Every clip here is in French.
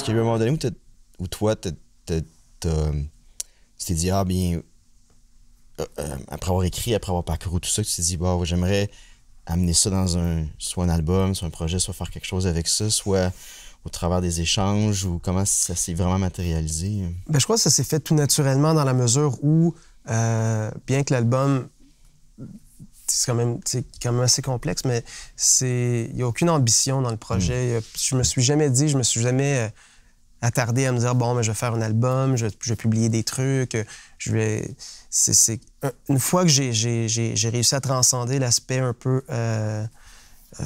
Est-ce qu'il y a eu un moment donné où, toi, euh, tu t'es dit, ah bien, euh, euh, après avoir écrit, après avoir parcouru tout ça, tu t'es dit, bah, j'aimerais amener ça dans un, soit un album, soit un projet, soit faire quelque chose avec ça, soit au travers des échanges, ou comment ça s'est vraiment matérialisé? ben je crois que ça s'est fait tout naturellement dans la mesure où, bien que l'album c'est quand même c'est quand même assez complexe mais c'est il n'y a aucune ambition dans le projet hmm. je me suis jamais dit je me suis jamais attardé à me dire bon, mais je vais faire un album, je, vais publier des trucs, je vais. C'est, Une fois que j'ai, réussi à transcender l'aspect un peu euh, euh,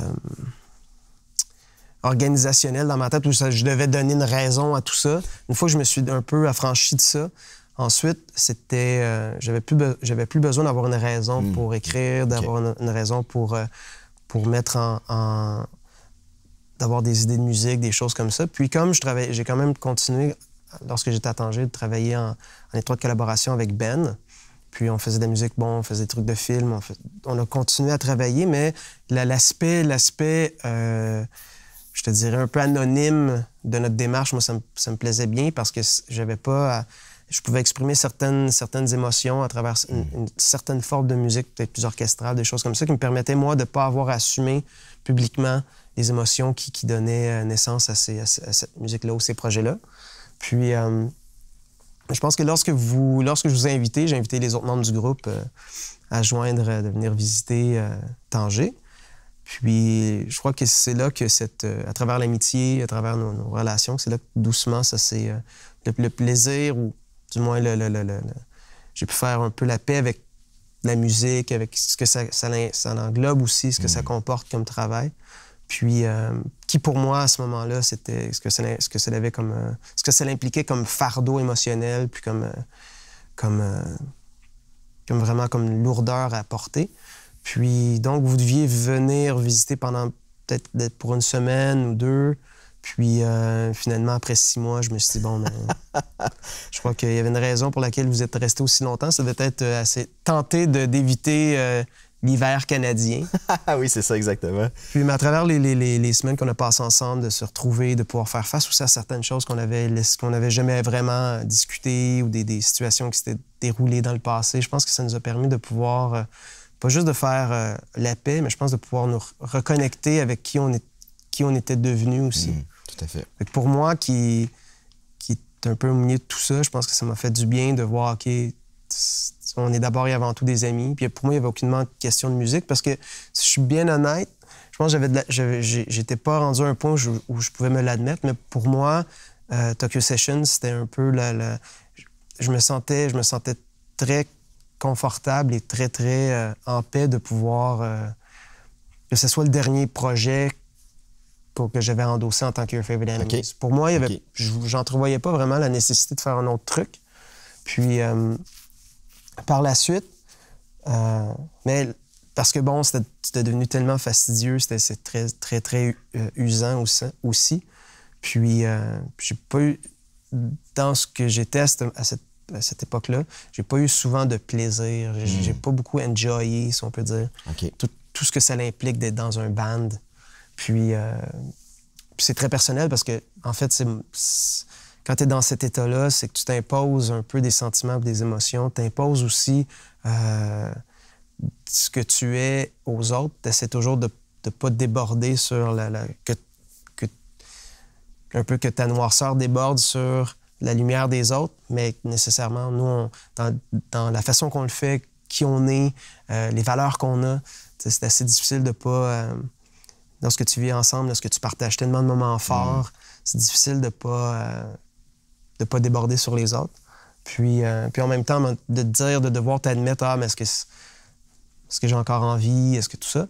organisationnel dans ma tête où ça, je devais donner une raison à tout ça, une fois que je me suis un peu affranchi de ça, Ensuite, c'était, euh, j'avais plus, j'avais plus, besoin d'avoir une raison hmm. pour écrire, d'avoir une, raison pour, pour mettre en, en, avoir des idées de musique, des choses comme ça. Puis comme je j'ai quand même continué, lorsque j'étais à Tanger, de travailler en, étroite collaboration avec Ben. Puis on faisait de la musique, bon, on faisait des trucs de films, on, a continué à travailler, mais l'aspect, l'aspect, euh, je te dirais, un peu anonyme de notre démarche, moi, ça me, plaisait bien parce que j'avais pas je pouvais exprimer certaines, certaines émotions à travers mm. une, certaine forme de musique, peut-être plus orchestrale, des choses comme ça, qui me permettaient, moi, de ne pas avoir assumé assumer publiquement les émotions qui, donnaient euh, naissance à, cette musique-là ou ces projets-là. Puis, euh, je pense que lorsque, vous, lorsque je vous ai invité, j'ai invité les autres membres du groupe euh, à joindre, à venir visiter Tanger. Puis, je crois que c'est là que, cette, à travers l'amitié, à travers nos, relations, c'est là que doucement, ça c'est le, plaisir ou du moins le, j'ai pu faire un peu la paix avec la musique, avec ce que ça, englobe aussi, ce que ça mm. comporte comme travail. Puis, euh, qui pour moi, à ce moment-là, c'était ce que ça, ce que ça comme. Euh, ce que ça impliquait comme fardeau émotionnel, puis comme. Euh, comme, comme vraiment comme lourdeur à porter. Puis, donc, vous deviez venir visiter pendant peut-être pour une semaine ou deux. Puis finalement, après six mois, je me suis dit, bon, ben, je crois qu'il y avait une raison pour laquelle vous êtes resté aussi longtemps. Ça devait être assez tenté d'éviter l'hiver canadien. Ah oui, c'est ça, exactement. Puis, à travers les, les, semaines qu'on a passées ensemble, de se retrouver, de pouvoir faire face aussi à certaines choses qu'on avait, qu'on n'avait jamais vraiment discutées ou des, des situations qui s'étaient déroulées dans le passé, je pense que ça nous a permis de pouvoir, euh, pas juste de faire euh, la paix, mais je pense de pouvoir nous reconnecter avec qui on, est, qui on était devenu aussi. Mm, tout à fait. pour moi, qui, qui est un peu au milieu de tout ça, je pense que ça m'a fait du bien de voir, OK, on est d'abord et avant tout des amis. Puis pour moi, il n'y avait aucunement question de musique parce que si je suis bien honnête, je pense que j'avais j'étais pas rendu à un point où je, pouvais me l'admettre, mais pour moi, euh, Tokyo Sessions, c'était un peu la, je me sentais, je me sentais très confortable et très très euh, en paix de pouvoir euh, que ce soit le dernier projet pour que j'avais endossé en tant que Your Favorite Enemy. Pour moi, je y pas vraiment la nécessité de faire un autre truc. Puis par la suite. Euh, mais parce que bon, c'était devenu tellement fastidieux, c'était très, très, très euh, usant aussi. Euh, puis, j'ai pas eu, dans ce que j'étais à cette, à cette époque-là, j'ai pas eu souvent de plaisir. J'ai hmm. pas beaucoup enjoyé, si on peut dire, tout, ce que ça implique d'être dans un band. Puis, puis c'est très personnel parce que, en fait, c'est quand tu es dans cet état-là, c'est que tu t'imposes un peu des sentiments, des émotions, t'imposes aussi euh, ce que tu es aux autres. Tu toujours de ne pas déborder sur la, que, un peu que ta noirceur déborde sur la lumière des autres, mais nécessairement, nous, dans, la façon qu'on le fait, qui on est, euh, les valeurs qu'on a, c'est assez difficile de pas. lorsque euh, tu vis ensemble, lorsque tu partages tellement de moments forts, mm. c'est difficile de pas de pas déborder sur les autres. Puis, euh, puis en même temps, de te dire, de devoir t'admettre, ah, mais est-ce que, est-ce que j'ai encore envie, est-ce que tout ça,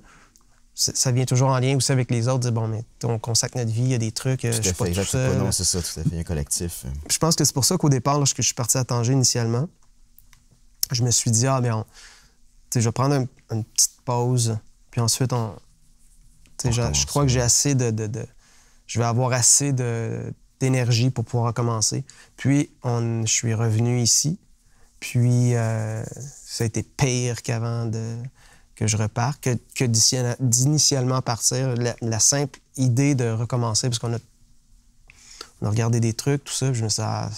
ça vient toujours en lien aussi avec les autres, dire, bon, mais on consacre notre vie, il y a des trucs, euh, je pas c'est ça, tout à fait, un collectif. Euh. je pense que c'est pour ça qu'au départ, lorsque je suis parti à Tanger initialement, je me suis dit, ah, mais on, je vais prendre une petite pause, puis ensuite, on, je crois que j'ai assez de, je vais avoir assez de d'énergie pour pouvoir recommencer Puis, on, je suis revenu ici. Puis, euh, ça a été pire qu'avant de, que je repars, que, que d'initialement partir. La, simple idée de recommencer, parce qu'on a, regardé des trucs, tout ça, je me suis ah,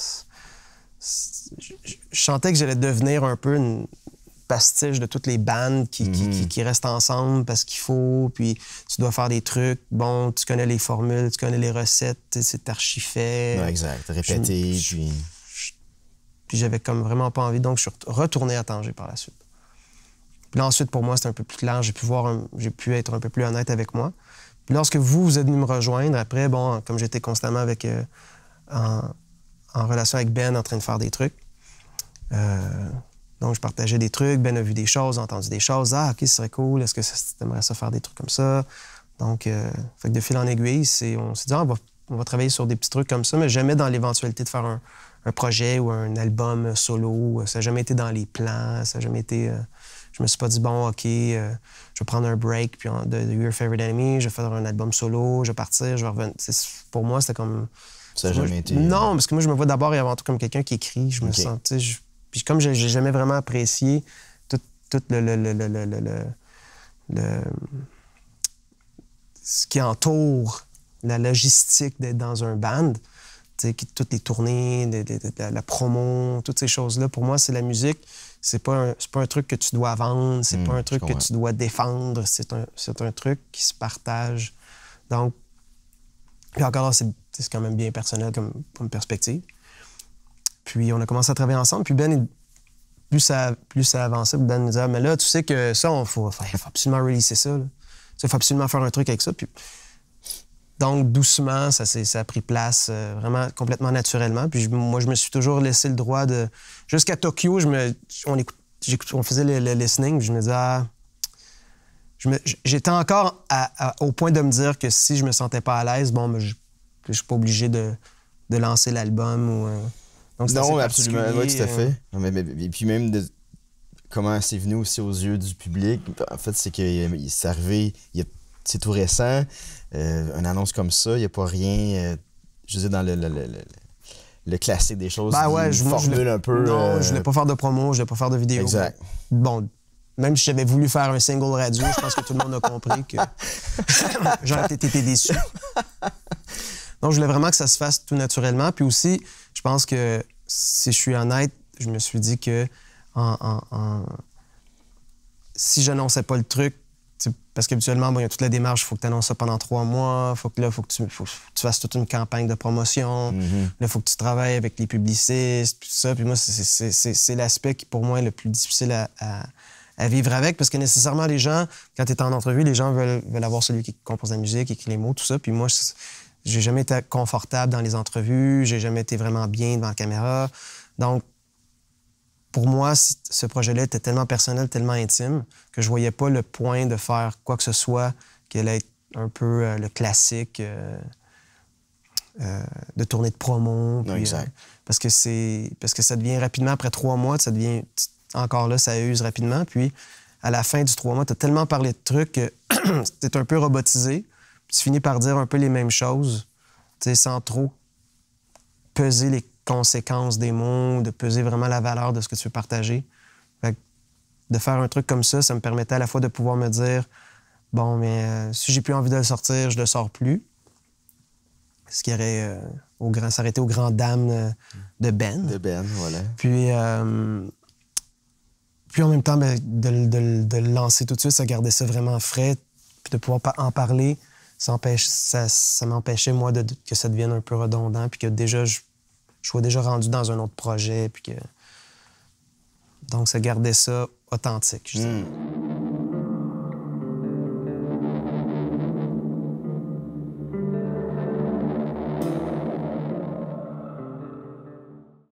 je, je, sentais que j'allais devenir un peu une, pastiche de toutes les bandes mm. qui, restent ensemble parce qu'il faut, puis tu dois faire des trucs. Bon, tu connais les formules, tu connais les recettes, c'est archi fait. exact, répété, puis... puis j'avais comme vraiment pas envie, donc je suis retourné à Tanger par la suite. Puis là, ensuite, pour moi, c'était un peu plus clair. J'ai pu, voir j'ai pu être un peu plus honnête avec moi. Puis lorsque vous, vous êtes venu me rejoindre, après, bon, comme j'étais constamment avec, euh, en, relation avec Ben, en train de faire des trucs, euh, donc, je partageais des trucs, Ben a vu des choses, entendu des choses. Ah, OK, ce serait cool, est-ce que tu aimerais ça faire des trucs comme ça? Donc, euh, fait que de fil en aiguille, on s'est dit, ah, on, va, travailler sur des petits trucs comme ça, mais jamais dans l'éventualité de faire un, projet ou un album solo. Ça n'a jamais été dans les plans, ça n'a jamais été. Euh, je me suis pas dit, bon, OK, euh, je vais prendre un break puis de, Your Favorite Enemy, je vais faire un album solo, je vais partir, je vais revenir. Pour moi, c'était comme. Ça jamais été. Non, parce que moi, je me vois d'abord et avant tout comme quelqu'un qui écrit. Je me sens, comme je n'ai jamais vraiment apprécié tout, le, ce qui entoure la logistique d'être dans un band, toutes les tournées, la promo, toutes ces choses-là. Pour moi, c'est la musique. C'est pas, pas un truc que tu dois vendre, c'est hmm, pas un truc que tu dois défendre, c'est un, truc qui se partage. Donc, encore c'est quand même bien personnel comme, comme perspective. Puis on a commencé à travailler ensemble. Puis Ben, plus ça, plus ça avançait, Ben nous disait, mais là, tu sais que ça, il faut, absolument releaser ça. Il faut absolument faire un truc avec ça. donc, doucement, ça, ça a pris place euh, vraiment complètement naturellement. Puis moi, je me suis toujours laissé le droit de... Jusqu'à Tokyo, on, faisait le, listening, je me disais... Ah, j'étais encore au point de me dire que si je me sentais pas à l'aise, bon, ben, je, ne suis pas obligé de, lancer l'album ou... Euh, donc, non, absolument, oui, tout à euh, fait. et puis même comment c'est venu aussi aux yeux du public, en fait, c'est que c'est euh, arrivé, c'est tout récent, euh, une annonce comme ça, il n'y a pas rien, je veux dans le, classique des choses. Ben ouais, je formule un peu. Non, je voulais pas faire de promo, je voulais pas faire de vidéo. Exact. Ben, bon, même si j'avais voulu faire un single radio, je pense que tout le monde a compris que j'aurais été déçu. Donc, je voulais vraiment que ça se fasse tout naturellement. Puis aussi, pense que si je suis honnête, je me suis dit que si je pas le truc, parce qu'habituellement, il y a toute la démarche, il faut que tu annonces ça pendant trois mois, faut que là, faut que tu, fasses toute une campagne de promotion, il mm-hmm. faut que tu travailles avec les publicistes, tout ça. Puis moi, c'est l'aspect qui, pour moi, est le plus difficile à, vivre avec, parce que nécessairement, les gens, quand tu es en entrevue, les gens veulent, veulent avoir celui qui compose la musique, et qui les mots, tout ça. Puis moi, j'ai jamais été confortable dans les entrevues, j'ai jamais été vraiment bien devant la caméra. Donc, pour moi, ce projet-là était tellement personnel, tellement intime, que je voyais pas le point de faire quoi que ce soit qui allait un peu euh, le classique euh, euh, de tournée de promo. parce, que c'est, parce que ça devient rapidement, après trois mois, ça devient encore là, ça use rapidement. Puis à la fin du trois mois, tu as tellement parlé de trucs que tu un peu robotisé tu finis par dire un peu les mêmes choses, tu sais, sans trop peser les conséquences des mots, de peser vraiment la valeur de ce que tu veux partager. Fait que de faire un truc comme ça, ça me permettait à la fois de pouvoir me dire bon, mais euh, si j'ai plus envie de le sortir, je le sors plus. Ce qui aurait euh, au grand, s'arrêter aux grand dames euh, de Ben. De Ben, voilà. Puis, puis en même temps, ben, de, de, le lancer tout de suite, ça gardait ça vraiment frais, puis de pouvoir en parler ça, ça, ça m'empêchait, moi, de, que ça devienne un peu redondant, puis que déjà, je, sois déjà rendu dans un autre projet, puis que... Donc, ça gardait ça authentique, je sais